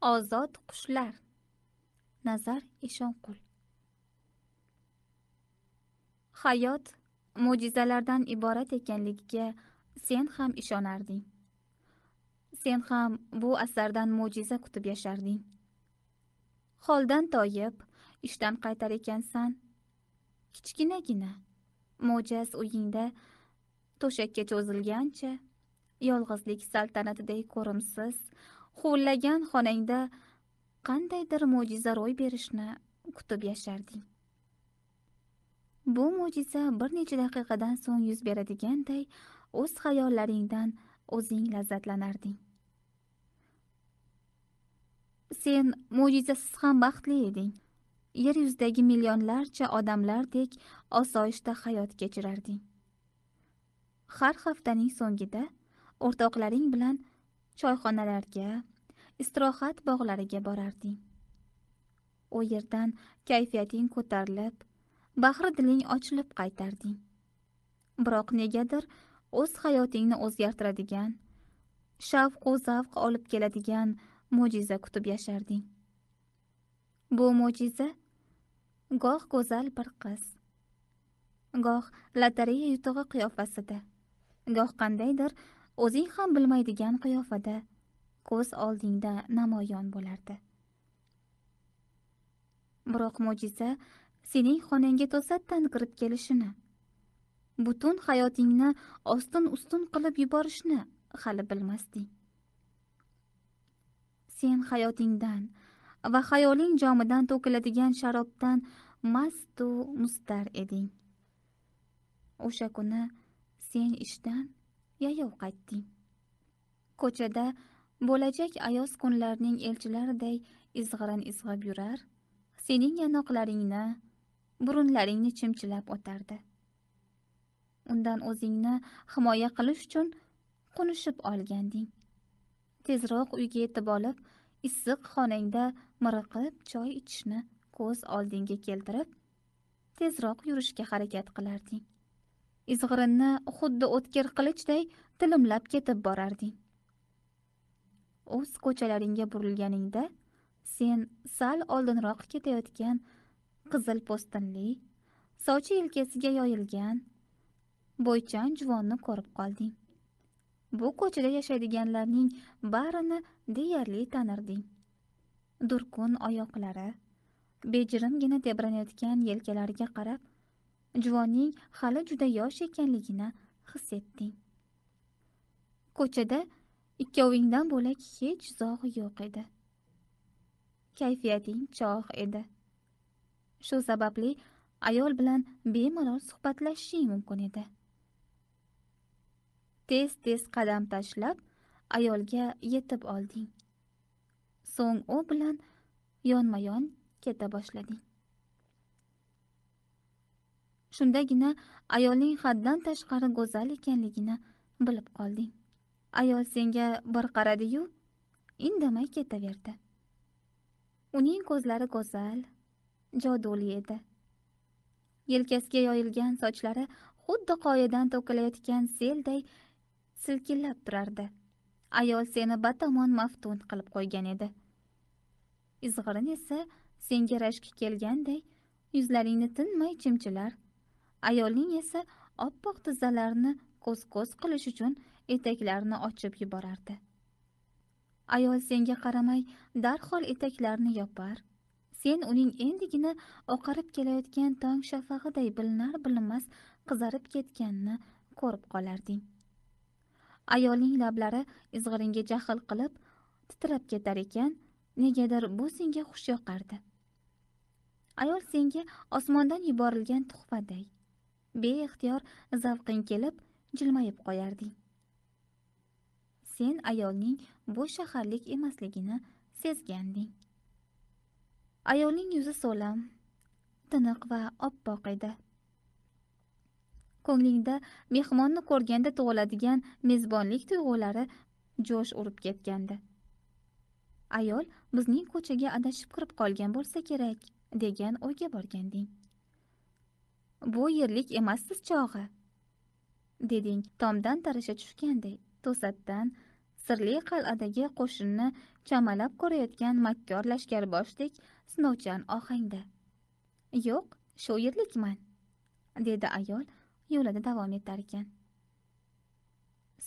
ozod qushlar nazar ishonqul hayot mo'jizalardan iborat ekanligiga sen ham ishonarding sen ham bu asardan mo'jiza kutib yasharding holdan toyib ishdan qaytar ekansan kichkinagina mo'jaz uyingda to'shakka cho'zilgancha yolg'izlik saltanatiday ko'rimsiz huvillagan xonangda qandaydir mo'jiza ro'y berishni kutib yasharding bu mo'jiza bir necha daqiqadan so'ng yuz beradiganday o'z xayollaringdan o'zing lazzatlanarding sen mo'jizasiz ham baxtli eding yer yuzidagi millionlarcha odamlardek osoyishta hayot kechirarding har haftaning so'ngida o'rtoqlaring bilan choyxonalarga istirohat bog'lariga borarding O yerdan kayfiyating ko'tarilib bahri diling ochilib qaytarding biroq negadir o'z hayotingni o'zgartiradigan va zavq olib keladigan mo'jiza kutib yasharding bu mo'jiza goh go'zal bir qiz goh lotereya yutug'i qiyofasida goh qandaydir o'zing ham bilmaydigan qiyofada ko'z oldingda namoyon bo'lardi biroq mo'jiza sening xonangga to'satdan kirib kelishini butun hayotingni ostin ustun qilib yuborishni hali bilmasding sen hayotingdan va xayoling jomidan to'kiladigan sharobdan mastu mustar eding o'sha kuni sen ishdan yayov qaytding ko'chada bo'lajak ayoz kunlarning elchilariday izg'irin izg'ib yurar sening yonoqlaringni burunlaringni chimchilab o'tardi undan o'zingni himoya qilish uchun qunishib olganding tezroq uyga yetib olib issiq xonangda miriqib choy ichishni ko'z oldinga keltirib tezroq yurishga harakat qilarding izg'irinni xuddi o'tkir qilichday tilimlab ketib borarding o'z ko'chalaringga burilganingda sen sal oldinroq ketayotgan qizil po'stinli sochi yelkasiga yoyilgan bo'ychan juvonni ko'rib qolding bu ko'chada yashaydiganlarning barini deyarli tanirding durkun oyoqlari bejirimgina tebranayotgan yelkalariga qarab juvonning hali juda yosh ekanligini his etding ko'chada ikkovingdan bo'lak hech zog' yo'q edi kayfiyating chog' edi shu sababli ayol bilan bemalol suhbatlashishing mumkin edi tez tez qadam tashlab ayolga yetib olding so'ng u bilan yonma yon keta boshlading shundagina ayolning haddan tashqari go'zal ekanligini bilib qolding ayol senga bir qaradiyu indamay ketaverdi uning ko'zlari go'zal joduli edi yelkasiga yoyilgan sochlari xuddi qoyadan to'kilayotgan selday silkillab turardi ayol seni batamom maftun qilib qo'ygan edi izg'irin esa senga rashki kelganday yuzlaringni tinmay chimchilar ayolning esa oppoq tizzalarini ko'z ko'z qilish uchun etaklarini ochib yuborardi ayol senga qaramay darhol etaklarni yopar sen uning endigina oqarib kelayotgan tong shafag'iday bilinar bilinmas qizarib ketganini ko'rib qolarding ayolning lablari izg'iringa jahl qilib titrab ketar ekan negadir bu senga xush yoqardi ayol senga osmondan yuborilgan tuhfaday beixtiyor zavqing kelib jilmayib qo'yarding sen ayolning bu shaharlik emasligini sezganding ayolning yuzi so'lam, tiniq va oppoq edi ko'nglingda mehmonni ko'rganda tug'iladigan mezbonlik tuyg'ulari jo'sh urib ketgandi ayol bizning ko'chaga adashib kirib qolgan bo'lsa kerak degan o'yga borganding bu yerlik emassiz chog'i deding tomdan tarasha tushganday to'satdan sirli qal'adagi qo'shinni chamalab ko'rayotgan makkor lashkarboshdek sinovchan ohangda yo'q shu yerlikman dedi ayol yo'lida davom etar ekan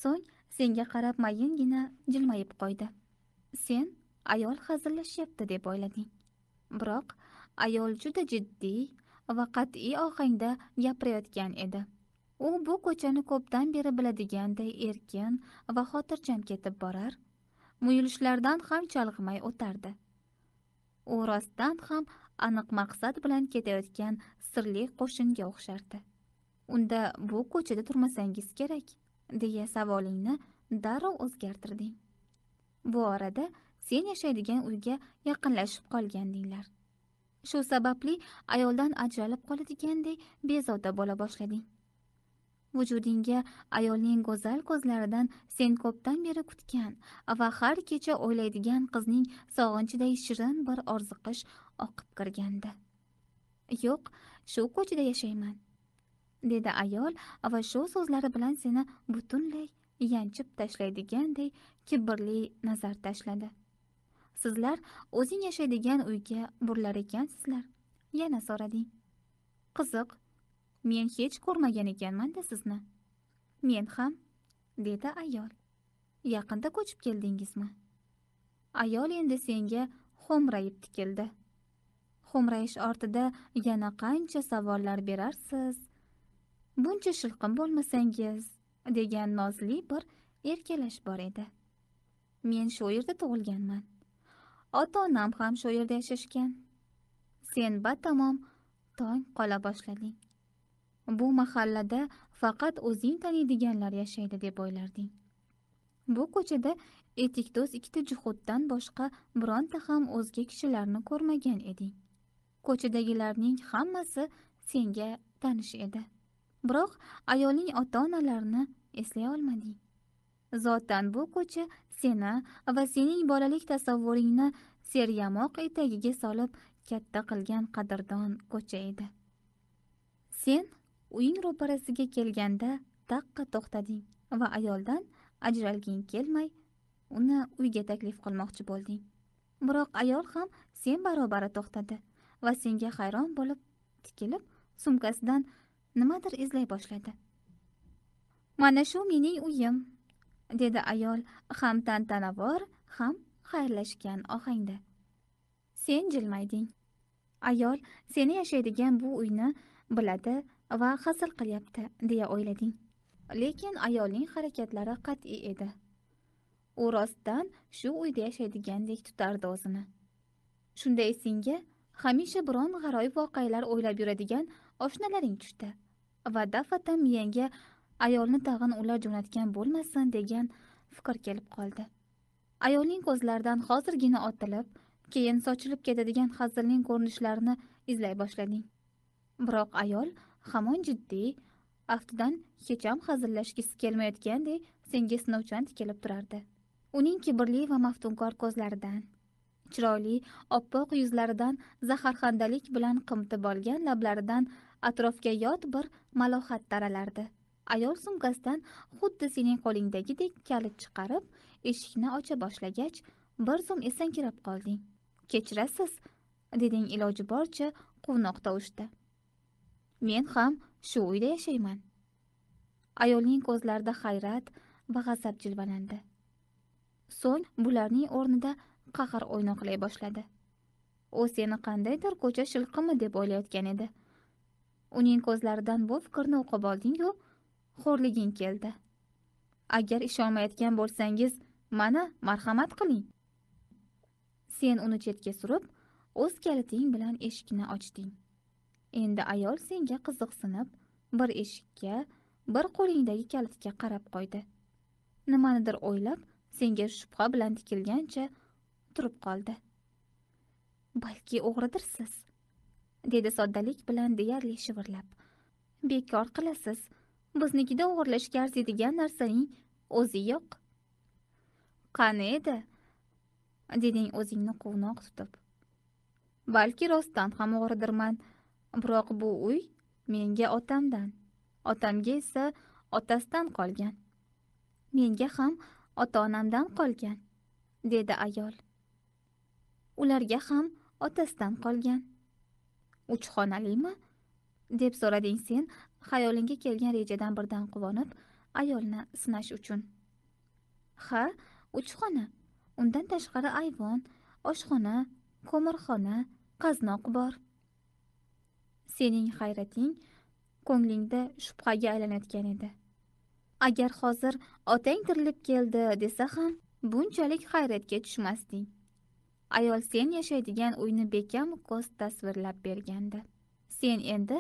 so'ng senga qarab mayingina jilmayib qo'ydi sen ayol hazillashyapti deb o'ylading biroq ayol juda jiddiy va qat'iy ohangda gapirayotgan edi u bu ko'chani ko'pdan beri biladiganday erkin va xotirjam ketib borar muyulishlardan ham chalg'imay o'tardi u rostdan ham aniq maqsad bilan ketayotgan sirli qo'shinga o'xshardi unda bu ko'chada turmasangiz kerak deya savolingni darrov o'zgartirding bu orada sen yashaydigan uyga yaqinlashib qolgandinglar shu sababli ayoldan ajralib qoladigandek bezovta bo'la boshlading vujudingga ayolning go'zal ko'zlaridan sen ko'pdan beri kutgan va har kecha o'ylaydigan qizning sog'inchiday shirin bir orziqish oqib kirgandi yo'q shu ko'chada yashayman dedi ayol va shu so'zlari bilan seni butunlay yanchib tashlaydiganday kibrli nazar tashladi sizlar o'zing yashaydigan uyga burilar ekansizlar yana so'rading qiziq men hech ko'rmagan ekanmanda sizni men ham dedi ayol yaqinda ko'chib keldingizmi ayol endi senga xo'mrayib tikildi xo'mrayish ortida yana qancha savollar berarsiz buncha shilqim bo'lmasangiz degan nozli bir erkalash bor edi men shu yerda tug'ilganman ota onam ham shu yerda yashashgan sen batamom tong qola boshlading bu mahallada faqat o'zing taniydiganlar yashaydi deb o'ylarding bu ko'chada etikdo'z ikkita juhuddan boshqa bironta ham o'zga kishilarni ko'rmagan eding ko'chadagilarning hammasi senga tanish edi biroq ayolning ota onalarini eslay olmading Zotdan bu ko'cha seni va sening bolalik tasavvuringni seryamoq etagiga solib katta qilgan qadrdon ko'cha edi. Sen uying ro'parasiga kelganda taqqa to'xtading va ayoldan ajralging kelmay, uni uyga taklif qilmoqchi bo'lding. Biroq ayol ham sen barobari to'xtadi va senga hayron bo'lib tikilib, sumkasidan nimadir izlay boshladi. Mana shu mening uyim, dedi ayol ham tantanavor ham xayrlashgan ohangda sen jilmayding ayol seni yashaydigan bu uyni biladi va hazil qilyapti deya o'ylading lekin ayolning harakatlari qat'iy edi u rostdan shu uyda yashaydigandek tutardi o'zini shunday esingga hamisha biron g'aroyib voqealar o'ylab yuradigan oshnalaring tushdi va dafatan miyangga ayolni tag'in ular jo'natgan bo'lmasin degan fikr kelib qoldi ayolning ko'zlaridan hozirgina otilib keyin sochilib ketadigan hazilning ko'rinishlarini izlay boshlading biroq ayol hamon jiddiy aftidan hech ham hazillashgisi kelmayotgandek senga sinovchan tikilib turardi uning kibrli va maftunkor ko'zlaridan chiroyli oppoq yuzlaridan zaharxandalik bilan qimtib olgan lablaridan atrofga yot bir malohat taralardi ayol sumkasidan xuddi sening qo'lingdagidek kalit chiqarib eshikni ocha boshlagach bir zum esankirab qolding kechirasiz deding iloji boricha quvnoq tovushda men ham shu uyda yashayman ayolning ko'zlarida hayrat va g'azab jilvalandi so'ng bularning o'rnida qahr o'ynoqlay boshladi u seni qandaydir ko'cha shilqimi deb o'ylayotgan edi uning ko'zlaridan bu fikrni o'qib oldingu xo'rliging keldi agar ishonmayotgan bo'lsangiz mana marhamat qiling sen uni chetga surib o'z kaliting bilan eshikni ochding endi ayol senga qiziqsinib bir eshikka bir qo'lingdagi kalitga qarab qo'ydi nimanidir o'ylab senga shubha bilan tikilgancha turib qoldi balki o'g'ridirsiz dedi soddalik bilan deyarli shivirlab bekor qilasiz biznikida o'g'irlashga arziydigan narsaning o'zi yo'q qani edi deding o'zingni quvnoq tutib balki rostdan ham o'g'ridirman biroq bu uy menga otamdan otamga esa otasidan qolgan menga ham ota onamdan qolgan dedi ayol ularga ham otasidan qolgan uch xonalimi deb so'rading sen xayolingga kelgan rejadan birdan quvonib ayolni sinash uchun ha uch xona undan tashqari ayvon oshxona ko'mirxona qaznoq bor sening hayrating ko'nglingda shubhaga aylanayotgan edi agar hozir otang tirilib keldi desa ham bunchalik hayratga tushmasding ayol sen yashaydigan uyni bekam ko'z tasvirlab bergandi sen endi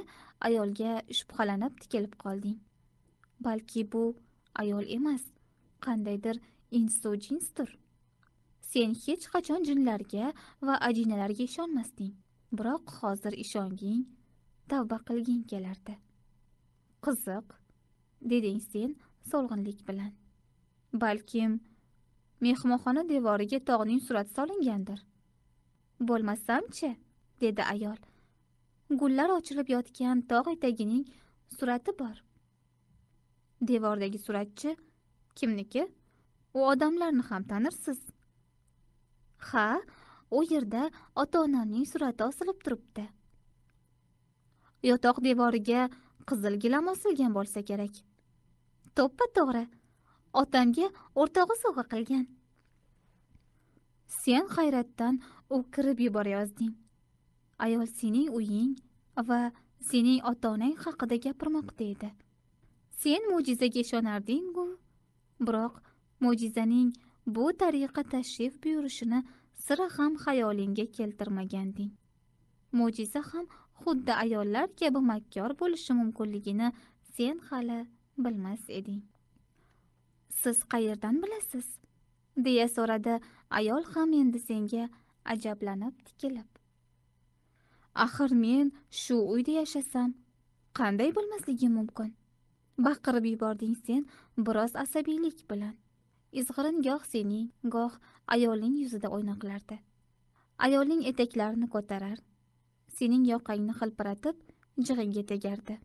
ayolga shubhalanib tikilib qolding balki bu ayol emas qandaydir insu jinsdir sen hech qachon jinlarga va ajinalarga ishonmasding biroq hozir ishonging tavba qilging kelardi qiziq deding sen so'lg'inlik bilan balkim mehmonxona devoriga tog'ning surati solingandir bo'lmasamchi dedi ayol gullar ochilib yotgan tog' etagining surati bor devordagi suratchi kimniki u odamlarni ham tanirsiz ha u yerda ota onamning surati osilib turibdi yotoq devoriga qizil gilam osilgan bo'lsa kerak to'ppa to'g'ri otamga o'rtog'i sovg'a qilgan sen hayratdan o'kirib yuborayozding ayol sening uying va sening ota onang haqida gapirmoqda edi sen mo'jizaga ishonardingu biroq mo'jizaning bu tariqa tashrif buyurishini sira ham xayolingga keltirmaganding mo'jiza ham xuddi ayollar kabi makkor bo'lishi mumkinligini sen hali bilmas eding siz qayerdan bilasiz deya so'radi ayol ham endi senga ajablanib tikilib axir men shu uyda yashasam qanday bo'lmasligim mumkin baqirib yubording sen biroz asabiylik bilan izg'irin goh sening goh ayolning yuzida o'ynoqlardi ayolning etaklarini ko'tarar sening yoqangni hilpiratib jig'ingga tegardi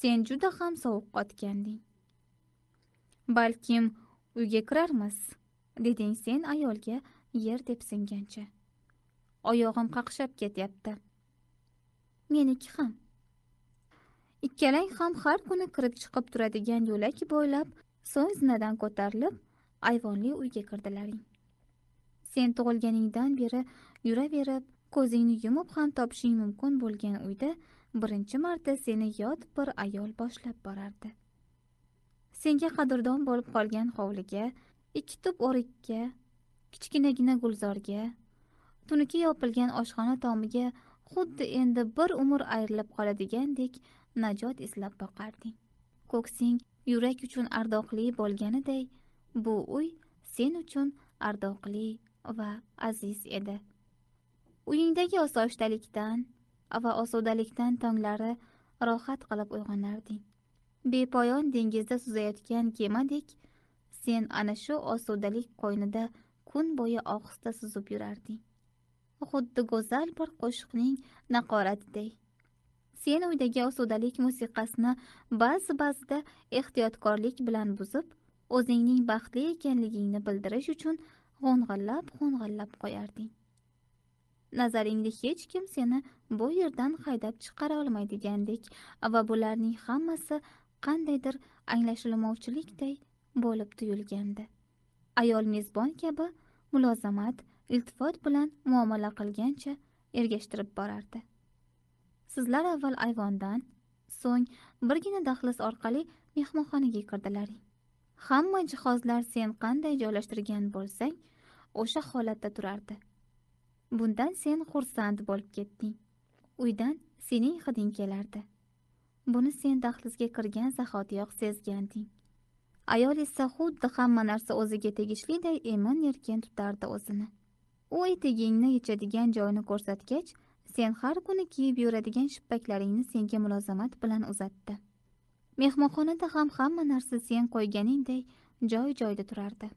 sen juda ham sovuq qotganding balkim uyga kirarmiz deding sen ayolga yer depsingancha oyog'im qaqshab ketyapti meniki ham ikkalang ham har kuni kirib chiqib turadigan yo'lak bo'ylab zinadan ko'tarilib ayvonli uyga kirdilaring sen tug'ilganingdan beri yuraverib ko'zingni yumib ham topishing mumkin bo'lgan uyda birinchi marta seni yot bir ayol boshlab borardi senga qadrdon bo'lib qolgan hovliga ikki tup o'rikka kichkinagina gulzorga tunuka yopilgan oshxona tomiga xuddi endi bir umr ayrilib qoladigandek najot izlab boqarding ko'ksing yurak uchun ardoqli bo'lganiday bu uy sen uchun ardoqli va aziz edi uyingdagi osoyishtalikdan va osudalikdan tonglari rohat qilib uyg'onarding bepoyon dengizda suzayotgan kemadek sen ana shu osudalik qo'ynida kun bo'yi ohista suzib yurarding xuddi go'zal bir qo'shiqning naqoratiday sen uydagi osudalik musiqasini ba'zi ba'zida ehtiyotkorlik bilan buzib o'zingning baxtli ekanligingni bildirish uchun g'o'ng'illab g'o'ng'illab qo'yarding nazaringda hech kim seni bu yerdan haydab chiqara olmaydigandek va bularning hammasi qandaydir anglashilmovchilikday bo'lib tuyulgandi ayol mezbon kabi mulozamat iltifot bilan muomala qilgancha ergashtirib borardi sizlar avval ayvondan so'ng birgina dahliz orqali mehmonxonaga kirdilaring hamma jihozlar sen qanday joylashtirgan bo'lsang o'sha holatda turardi bundan sen xursand bo'lib ketding uydan sening hiding kelardi buni sen dahlizga kirgan zahotiyoq sezganding ayol esa xuddi hamma narsa o'ziga tegishliday emin erkin tutardi o'zini u etigingni yechadigan joyni ko'rsatgach sen har kuni kiyib yuradigan shippaklaringni senga mulozamat bilan uzatdi mehmonxonada ham hamma narsa sen qo'yganingday joy joyida turardi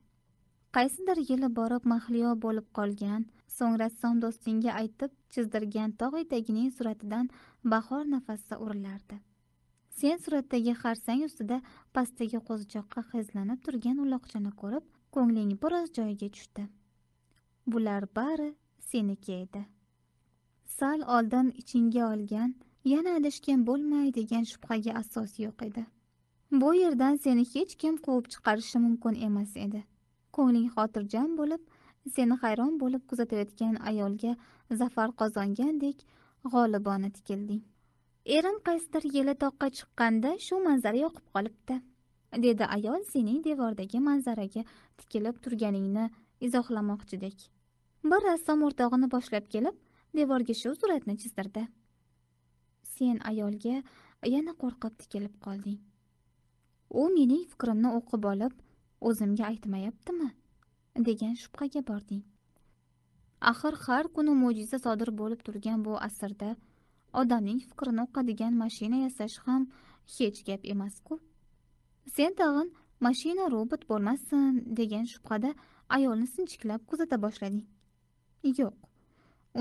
qaysidir yili borib mahliyo bo'lib qolgan so'ng rassom do'stingga aytib chizdirgan tog' etagining suratidan bahor nafasda urilardi sen suratdagi xarsang ustida pastdagi qo'zichoqqa hezlanib turgan uloqchani ko'rib ko'ngling biroz joyiga tushdi bular bari seniki edi sal oldin ichingga olgan yana adashgan bo'lmaydi degan shubhaga asos yo'q edi bu yerdan seni hech kim quvib chiqarishi mumkin emas edi ko'ngling xotirjam bo'lib seni hayron bo'lib kuzatayotgan ayolga zafar qozongandek g'olibona tikilding erim qaysidir yili toqqa chiqqanda shu manzara yoqib qolibdi dedi ayol sening devordagi manzaraga tikilib turganingni izohlamoqchidek bir rassom o'rtog'ini boshlab kelib devorga shu suratni chizdirdi sen ayolga yana qo'rqib tikilib qolding u mening fikrimni o'qib olib o'zimga aytmayaptimi degan shubhaga bording axir har kuni mo'jiza sodir bo'lib turgan bu asrda odamning fikrini o'qadigan mashina yasash ham hech gap emasku Sen tag'in mashina robot bo'lmasin degan shubhada ayolni sinchiklab kuzata boshlading. yo'q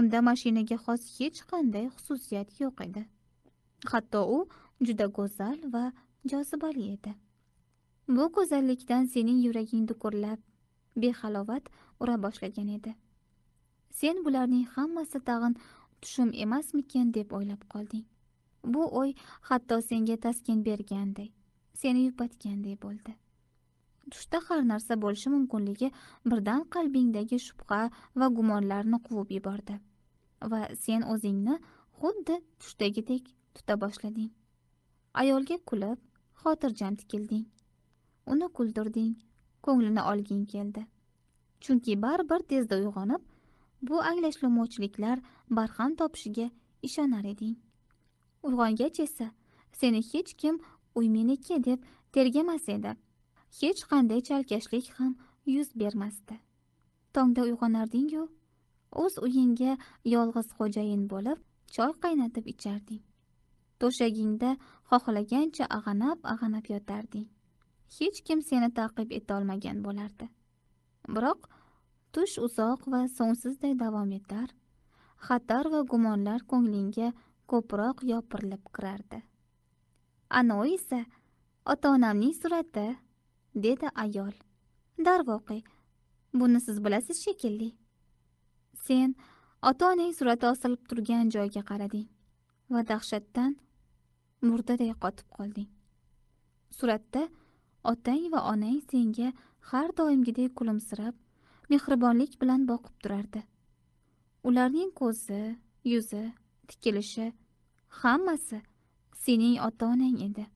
unda mashinaga xos hech qanday xususiyat yo'q edi hatto u juda go'zal va jozibali edi bu go'zallikdan sening yuraging dukurlab behalovat ura boshlagan edi sen bularning hammasi tag'in tushum emasmikin deb o'ylab qolding bu o'y hatto senga taskin berganday seni yupatganday bo'ldi tushda har narsa bo'lishi mumkinligi birdan qalbingdagi shubha va gumonlarni quvib yubordi va sen o'zingni xuddi tushdagidek tuta boshlading ayolga kulib xotirjam tikilding uni kuldirding ko'nglini olging keldi chunki baribir tezda uyg'onib bu anglashilmovchiliklar barham topishiga ishonar eding uyg'ongach esa seni hech kim uy meniki deb tergamas edi hech qanday chalkashlik ham yuz bermasdi tongda uyg'onardingu o'z uyingga yolg'iz xo'jayin bo'lib choy qaynatib icharding to'shagingda xohlagancha ag'anab ag'anab yotarding hech kim seni taqib etolmagan bo'lardi biroq tush uzoq va so'ngsizday davom etar xatar va gumonlar ko'nglingga ko'proq yopirilib kirardi anoyi esa ota onamning surati dedi ayol Darvoqi, buni siz bilasiz shekilli sen ota onang surati osilib turgan joyga qarading va dahshatdan murdaday qotib qolding suratda otang va onang senga har doimgidek kulimsirab mehribonlik bilan boqib turardi ularning ko'zi yuzi tikilishi hammasi sening ota onang edi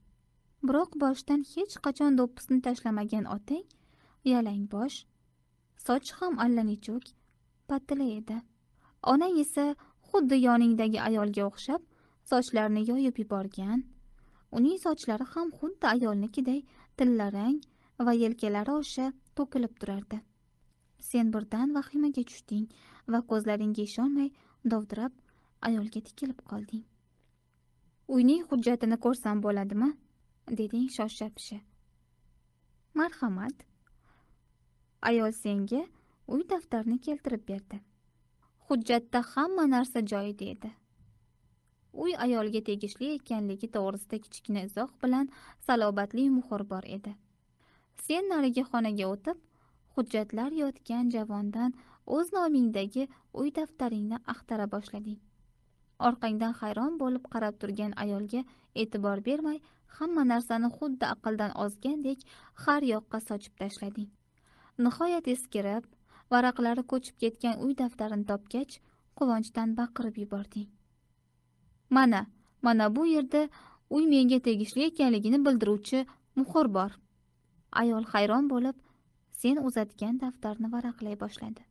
biroq boshdan hech qachon do'ppisini tashlamagan otang uyalang bosh sochi ham allanechuk patila edi onang esa xuddi yoningdagi ayolga o'xshab sochlarini yoyib yuborgan uning sochlari ham xuddi ayolnikiday tillarang va yelkalari osha to'kilib turardi sen birdan vahimaga tushding va ko'zlaringga ishonmay dovdirab ayolga tikilib qolding uyning hujjatini ko'rsam bo'ladimi deding shosh marhamat ayol senga uy daftarini keltirib berdi hujjatda hamma narsa joyida edi uy ayolga tegishli ekanligi to'g'risida kichkina izoh bilan salobatli muhr bor edi sen narigi xonaga o'tib hujjatlar yotgan javondan o'z nomingdagi uy daftaringni axtara boshlading orqangdan hayron bo'lib qarab turgan ayolga e'tibor bermay hamma narsani xuddi aqldan ozgandek har yoqqa sochib tashlading nihoyat eskirib varaqlari ko'chib ketgan uy daftarini topgach quvonchdan baqirib yubording mana mana bu yerda uy menga tegishli ekanligini bildiruvchi muhr bor ayol hayron bo'lib sen uzatgan daftarni varaqlay boshladi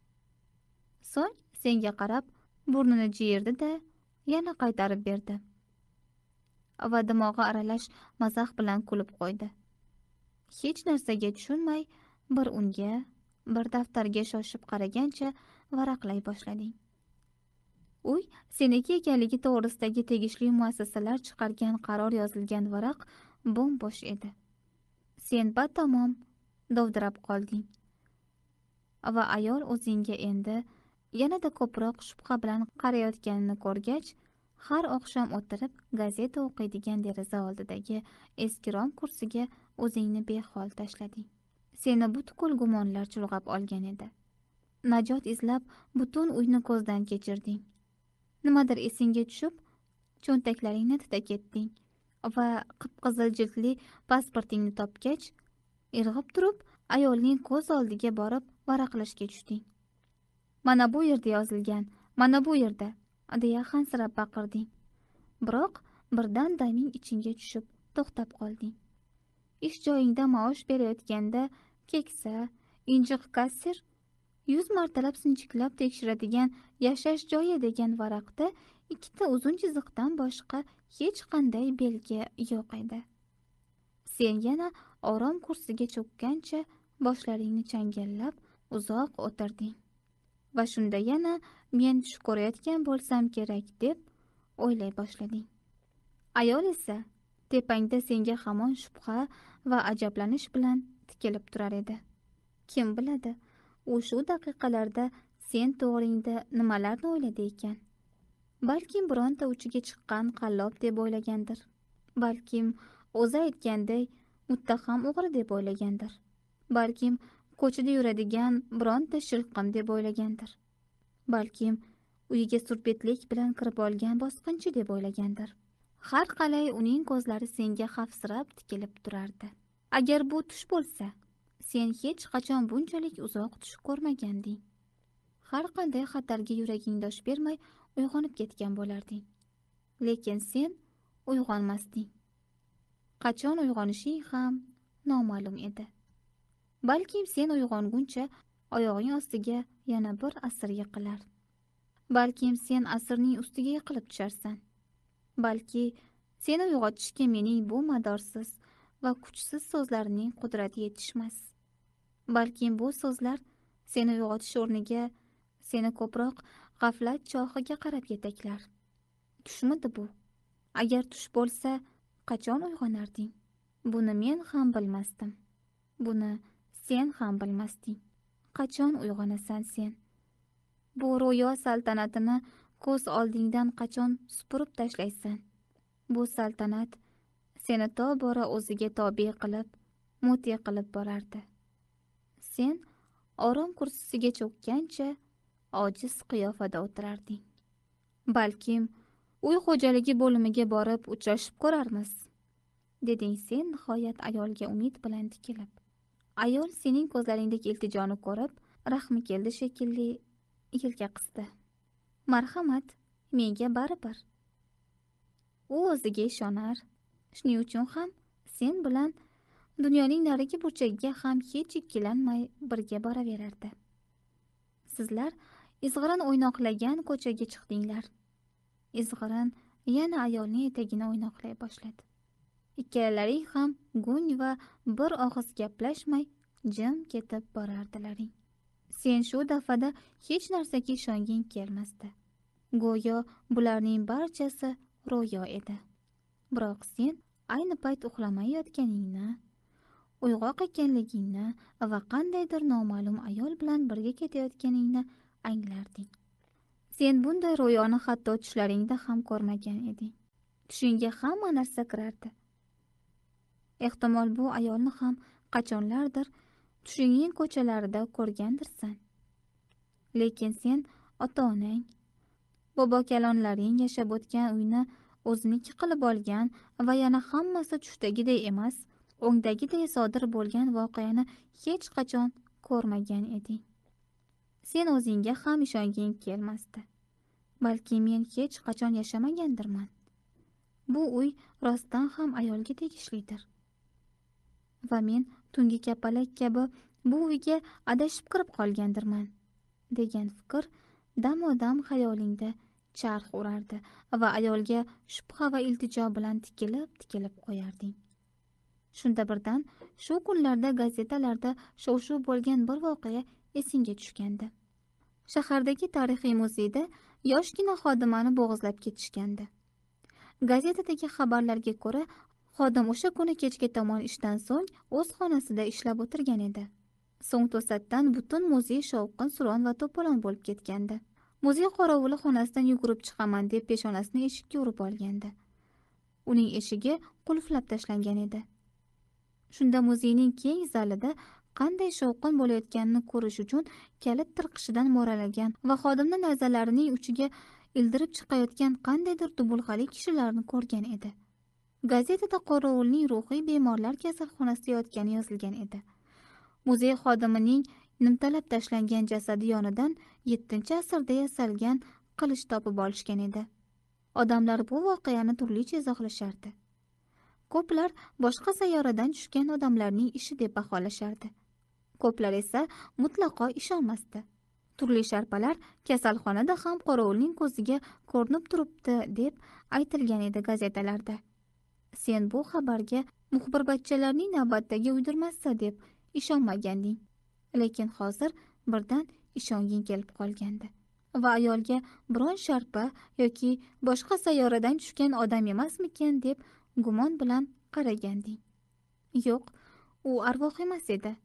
so'ng senga qarab burnini jiyirdi da yana qaytarib berdi va dimog'i aralash mazax bilan kulib qo'ydi hech narsaga tushunmay bir unga bir daftarga shoshib qaragancha varaqlay boshlading uy seniki ekanligi to'g'risidagi tegishli muassasalar chiqargan qaror yozilgan varaq bo'sh edi sen batamom dovdirab qolding va ayol o'zingga endi yanada ko'proq shubha bilan qarayotganini ko'rgach har oqshom o'tirib gazeta o'qiydigan deraza oldidagi eski rom kursiga o'zingni behol tashlading seni butkul gumonlar chulg'ab olgan edi najot izlab butun uyni ko'zdan kechirding nimadir esingga tushib cho'ntaklaringni tita ketding va qip qizil jildli pasportingni topgach irg'ib turib ayolning ko'z oldiga borib varaqlashga tushding mana bu yerda yozilgan mana bu yerda deya xansirab baqirding biroq birdan daming ichingga tushib to'xtab qolding ish joyingda maosh berayotganda keksa injiq kassir 100 martalab sinchiklab tekshiradigan yashash joyi degan varaqda ikkita uzun chiziqdan boshqa hech qanday belgi yo'q edi sen yana orom kursiga cho'kkancha boshlaringni changallab uzoq o'tirding va shunda yana men tush ko'rayotgan bo'lsam kerak deb o'ylay boshlading ayol esa tepangda senga hamon shubha va ajablanish bilan tikilib turar edi kim biladi u shu daqiqalarda sen to'g'ringda nimalarni o'yladi ekan balkim bironta uchiga chiqqan qallob deb o'ylagandir balkim o'zi aytganday muttaham o'g'ri deb o'ylagandir balkim ko'chada yuradigan bironta shilqim deb o'ylagandir balkim uyiga surbetlik bilan kirib olgan bosqinchi deb o'ylagandir har qalay uning ko'zlari senga xavfsirab tikilib turardi agar bu tush bo'lsa sen hech qachon bunchalik uzoq tush ko'rmaganding har qanday xatarga yuraging dosh bermay uyg'onib ketgan bo'larding lekin sen uyg'onmasding qachon uyg'onishing ham noma'lum edi balkim sen uyg'onguncha oyog'ing ostiga yana bir asr yiqilar balkim sen asrning ustiga yiqilib tusharsan balki seni uyg'otishga mening bu madorsiz va kuchsiz so'zlarimning qudrati yetishmas balkim bu so'zlar seni uyg'otish o'rniga seni ko'proq g'aflat chohiga qarab yetaklar tushmidi bu agar tush bo'lsa qachon uyg'onarding buni men ham bilmasdim buni sen ham bilmasding qachon uyg'onasan sen bu ro'yo saltanatini ko'z oldingdan qachon supurib tashlaysan bu saltanat seni tobora o'ziga tobe qilib mute qilib borardi sen orom kursisiga cho'kkancha ojiz qiyofada o'tirarding balkim uy xo'jaligi bo'limiga borib uchrashib ko'rarmiz deding sen nihoyat ayolga umid bilan tikilib ayol sening ko'zlaringdagi iltijoni ko'rib rahmi keldi shekilli yelka qisdi marhamat menga baribir u o'ziga ishonar shuning uchun ham sen bilan dunyoning narigi burchagiga ham hech ikkilanmay birga boraverardi sizlar izg'irin o'ynoqlagan ko'chaga chiqdinglar izg'irin yana ayolning etagini o'ynoqlay boshladi ikkalalaring ham gung va bir og'iz gaplashmay jim ketib borardilaring sen shu dafada hech narsaga ishonging kelmasdi go'yo bularning barchasi ro'yo edi biroq sen ayni payt uxlamayotganingni uyg'oq ekanligingni va qandaydir noma'lum ayol bilan birga ketayotganingni anglarding sen bunday ro'yoni hatto tushlaringda ham ko'rmagan eding tushingga hamma narsa kirardi ehtimol bu ayolni ham qachonlardir tushingning ko'chalarida ko'rgandirsan lekin sen ota onang bobokalonlaring yashab o'tgan uyni o'ziniki qilib olgan va yana hammasi tushdagiday emas o'ngdagiday sodir bo'lgan voqeani hech qachon ko'rmagan eding sen o'zingga ham ishonging kelmasdi balki men hech qachon yashamagandirman bu uy rostdan ham ayolga tegishlidir va men tungi kapalak kabi bu uyga adashib kirib qolgandirman degan fikr dam odam xayolingda charx urardi va ayolga shubha va iltijo bilan tikilib tikilib qo'yarding shunda birdan shu kunlarda gazetalarda shov shuv bo'lgan bir voqea esingga tushgandi shahardagi tarixiy muzeyda yoshgina xodimani bo'g'izlab ketishgandi gazetadagi xabarlarga ko'ra xodim o'sha kuni kechga tomon ishdan so'ng o'z xonasida ishlab o'tirgan edi so'ng to'satdan butun muzey shovqin suron va to'polon bo'lib ketgandi muzey qorovuli xonasidan yugurib chiqaman deb peshonasini eshikka urib olgandi uning eshigi qulflab tashlangan edi shunda muzeyning keng zalida qanday shovqin bo'layotganini ko'rish uchun kalit tirqishidan mo'ralagan va xodimni nazarlarining uchiga ildirib chiqayotgan qandaydir dubulg'ali kishilarni ko'rgan edi Gazetada qorovulning ruhiy bemorlar kasalxonasida yotgani yozilgan edi. Muzey xodimining nimtalab tashlangan jasadi yonidan 7-asrda yasalgan qilich topib olishgan edi. Odamlar bu voqeani turlicha izohlashardi. Ko'plar boshqa sayyoradan tushgan odamlarning ishi deb baholashardi. Ko'plar esa mutlaqo ishonmasdi. turli sharpalar kasalxonada ham qorovulning ko'ziga ko'rinib turibdi deb aytilgan edi gazetalarda sen bu xabarga muxbirbachchalarning navbatdagi uydirmasi deb ishonmaganding lekin hozir birdan ishonging kelib qolgandi va ayolga biron sharpa yoki boshqa sayyoradan tushgan odam emasmikan deb gumon bilan qaraganding yo'q u arvoh emas edi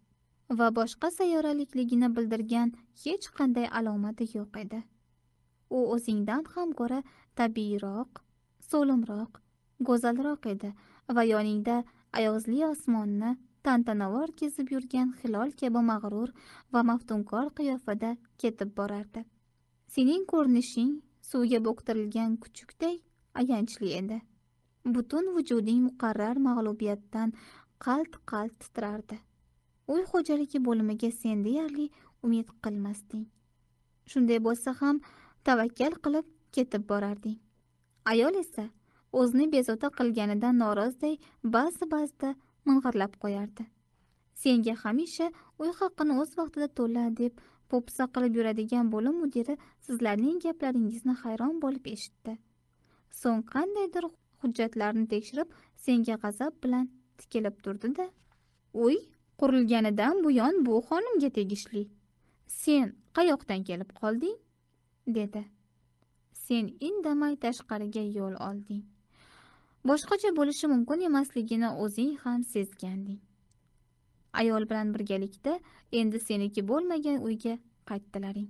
va boshqa sayyoralikligini bildirgan hech qanday alomati yo'q edi u o'zingdan ham ko'ra tabiiyroq so'limroq go'zalroq edi va yoningda ayozli osmonni tantanavor kezib yurgan hilol kabi mag'rur va maftunkor qiyofada ketib borardi sening ko'rinishing suvga bo'ktirilgan kuchukday ayanchli edi butun vujuding muqarrar mag'lubiyatdan qalt qalt titrardi uy xo'jaligi bo'limiga sen deyarli umid qilmasding shunday bo'lsa ham tavakkal qilib ketib borarding ayol esa o'zini bezovta qilganidan norozday ba'zi ba'zida ming'irlab qo'yardi senga hamisha uy haqqini o'z vaqtida to'la deb po'pisa qilib yuradigan bo'lim mudiri sizlarning gaplaringizni hayron bo'lib eshitdi so'ng qandaydir hujjatlarni tekshirib senga g'azab bilan tikilib turdi da uy qurilganidan buyon bu xonimga tegishli sen qayoqdan kelib qolding dedi sen indamay tashqariga yo'l olding boshqacha bo'lishi mumkin emasligini o'zing ham sezganding ayol bilan birgalikda endi seniki bo'lmagan uyga qaytdilaring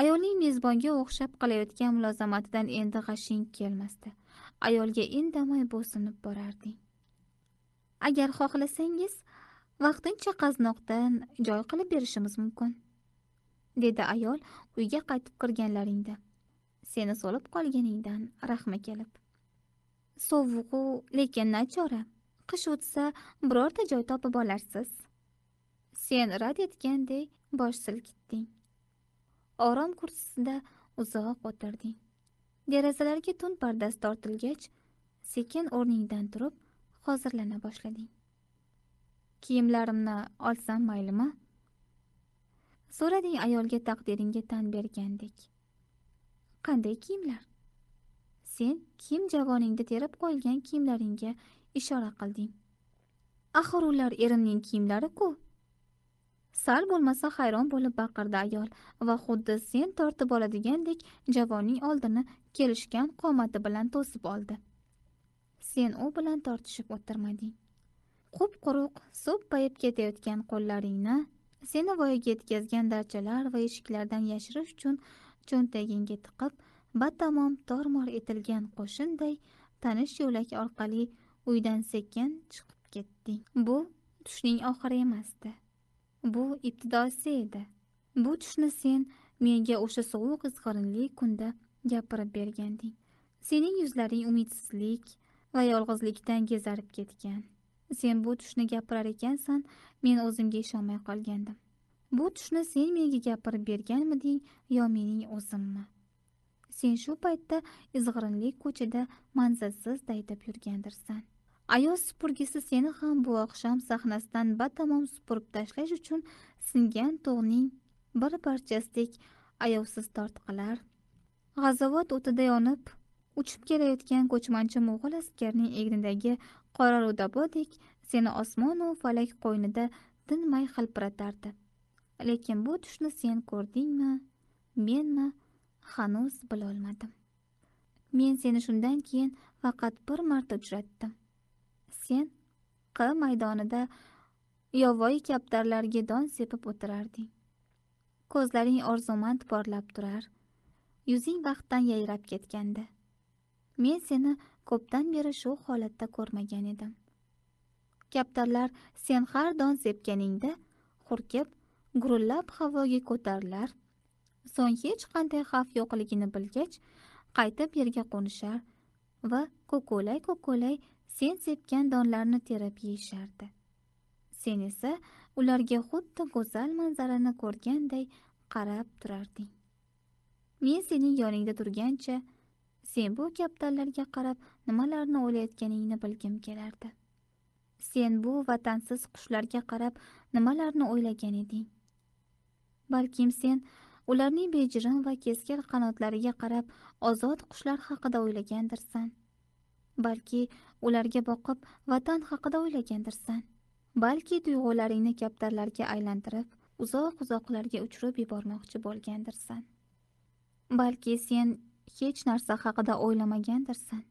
ayolning mezbonga o'xshab qilayotgan mulozamatidan endi g'ashing kelmasdi ayolga indamay bo'ysunib borarding agar xohlasangiz vaqtincha qaznoqdan joy qilib berishimiz mumkin dedi ayol uyga qaytib kirganlaringda seni so'lib qolganingdan rahmi kelib sovuqu lekin nachora qish o'tsa birorta joy topib olarsiz sen rad etgandek bosh silkitding orom kursisida uzoq o'tirding derazalarga tun pardasi tortilgach sekin o'rningdan turib hozirlana boshlading kiyimlarimni olsam maylimi so'rading ayolga taqdiringga tan bergandek qanday kiyimlar sen kiyim javoningda terib qo'yilgan kiyimlaringga ishora qilding axir ular erimning kiyimlari-ku sal bo'lmasa hayron bo'lib baqirdi ayol va xuddi sen tortib oladigandek javonning oldini kelishgan qomati bilan to'sib oldi sen u bilan tortishib o'tirmading qup quruq so'ppayib ketayotgan qo'llaringni seni voyaga yetkazgan darchalar va eshiklardan yashirish uchun cho'ntagingga tiqib batamom tor-mor etilgan qo'shinday tanish yo'lak orqali uydan sekin chiqib ketding bu tushning oxiri emasdi bu ibtidosi edi bu tushni sen menga o'sha sovuq izg'irinli kunda gapirib berganding sening yuzlaring umidsizlik va yolg'izlikdan gezarib ketgan sen bu tushni gapirar ekansan men o'zimga ishonmay qolgandim bu tushni sen menga gapirib berganmiding yo mening o'zimmi sen shu paytda izg'irinli ko'chada manzilsiz daydib yurgandirsan ayoz supurgisi seni ham bu oqshom sahnasidan batamom supurib tashlash uchun singan to'g'ning bir parchasidek ayovsiz tortqilar g'azovat o'tida yonib uchib kelayotgan ko'chmanchi mo'g'ul askarning egnidagi qora rudabodek seni osmonu falak qo'ynida tinmay hilpiratardi lekin bu tushni sen ko'rdingmi menmi hanuz bilolmadim men seni shundan keyin faqat bir marta uchratdim sen q maydonida yovvoyi kaptarlarga don sepib o'tirarding ko'zlaring orzumand porlab turar yuzing baxtdan yayrab ketgandi men seni ko'pdan beri shu holatda ko'rmagan edim kaptarlar sen har don sepganingda hurkib gurullab havoga ko'tarilar so'ng hech qanday xavf yo'qligini bilgach qaytib yerga qo'nishar va ko'kolay ko'kolay sen sepgan donlarni terib yeyishardi sen esa ularga xuddi go'zal manzarani ko'rganday qarab turarding men sening yoningda turgancha sen bu kaptarlarga qarab nimalarni o'ylayotganingni bilgim kelardi sen bu vatansiz qushlarga qarab nimalarni o'ylagan eding balkim sen ularning bejirim va keskir qanotlariga qarab ozod qushlar haqida o'ylagandirsan balki ularga boqib vatan haqida o'ylagandirsan balki tuyg'ularingni kaptarlarga aylantirib uzoq uzoqlarga uchirib yubormoqchi bo'lgandirsan balki sen hech narsa haqida o'ylamagandirsan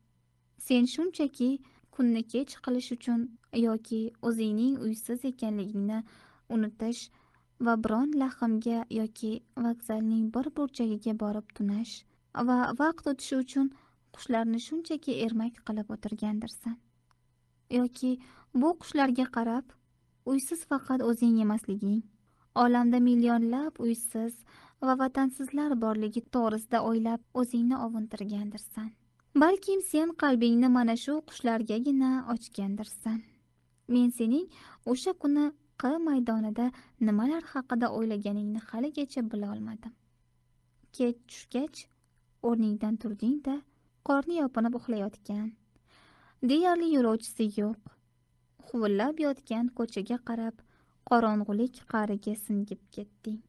sen shunchaki kunni kech qilish uchun yoki o'zingning uysiz ekanligingni unutish va biron lahmga yoki vokzalning bir burchagiga borib tunash va vaqt o'tishi uchun qushlarni shunchaki ermak qilib o'tirgandirsan yoki bu qushlarga qarab uysiz faqat o'zing emasliging olamda millionlab uysiz va vatansizlar borligi to'g'risida o'ylab o'zingni ovuntirgandirsan balkim sen qalbingni mana shu qushlargagina ochgandirsan men sening o'sha kuni q maydonida nimalar haqida o'ylaganingni haligacha bilolmadim kech tushgach o'rningdan turding da qorni yopinib uxlayotgan deyarli yo'lovchisi yo'q huvillab yotgan ko'chaga qarab qorong'ulik qariga singib ketding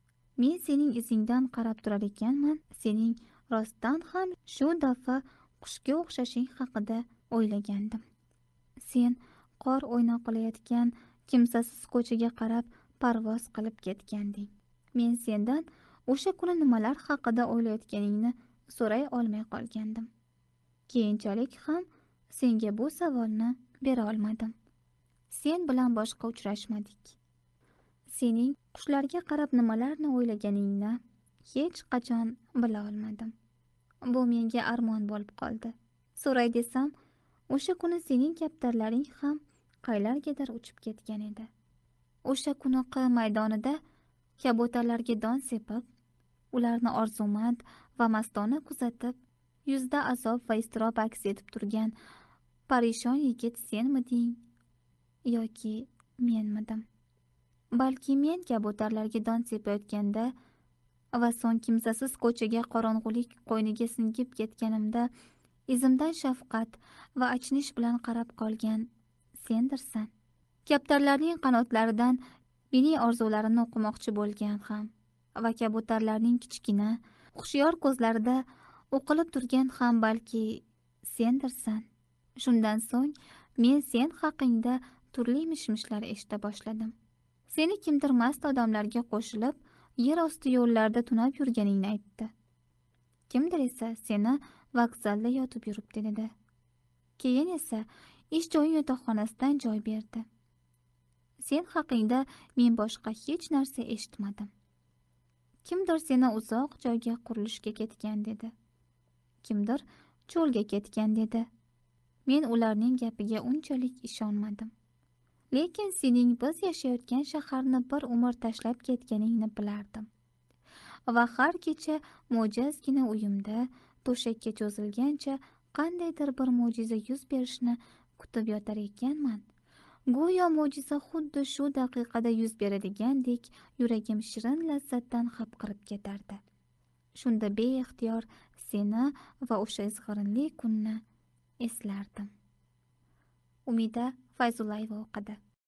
men sening izingdan qarab turar ekanman sening rostdan ham shu dafa qushga o'xshashing haqida o'ylagandim sen qor o'ynoqlayotgan kimsasiz ko'chaga qarab parvoz qilib ketganding men sendan o'sha kuni nimalar haqida o'ylayotganingni so'ray olmay qolgandim keyinchalik ham senga bu savolni bera olmadim sen bilan boshqa uchrashmadik sening qushlarga qarab nimalarni o'ylaganingni hech qachon bila olmadim bu menga armon bo'lib qoldi so'ray desam o'sha kuni sening kaptarlaring ham qaylargadir uchib ketgan edi o'sha quniqi maydonida kabutarlarga don sepib ularni orzumand va mastona kuzatib yuzda azob va iztirob aks etib turgan parishon yigit senmiding yoki menmidim balki men kabutarlarga don sepayotganda va so'ng kimsasiz ko'chaga qorong'ulik qo'yniga singib ketganimda izimdan shafqat va achinish bilan qarab qolgan sendirsan kaptarlarning qanotlaridan mening orzularimni o'qimoqchi bo'lgan ham va kabutarlarning kichkina hushyor ko'zlarida o'qilib turgan ham balki sendirsan shundan so'ng men sen haqingda turli mish mishlar eshita boshladim seni kimdir mast odamlarga qo'shilib yer osti yo'llarida tunab yurganingni aytdi kimdir esa seni vokzalda yotib yuribdi dedi keyin esa ish joyi yotoqxonasidan joy berdi sen haqingda men boshqa hech narsa eshitmadim kimdir seni uzoq joyga qurilishga ketgan dedi kimdir cho'lga ketgan dedi men ularning gapiga unchalik ishonmadim lekin sening biz yashayotgan shaharni bir umr tashlab ketganingni bilardim va har kecha mo'jazgina uyimda to'shakka cho'zilgancha qandaydir bir mo'jiza yuz berishini kutib yotar ekanman go'yo mo'jiza xuddi shu daqiqada yuz beradigandek yuragim shirin lazzatdan hapqirib ketardi shunda beixtiyor seni va o'sha izg'irinli kunni eslardim umida fayzullayeva o'qidi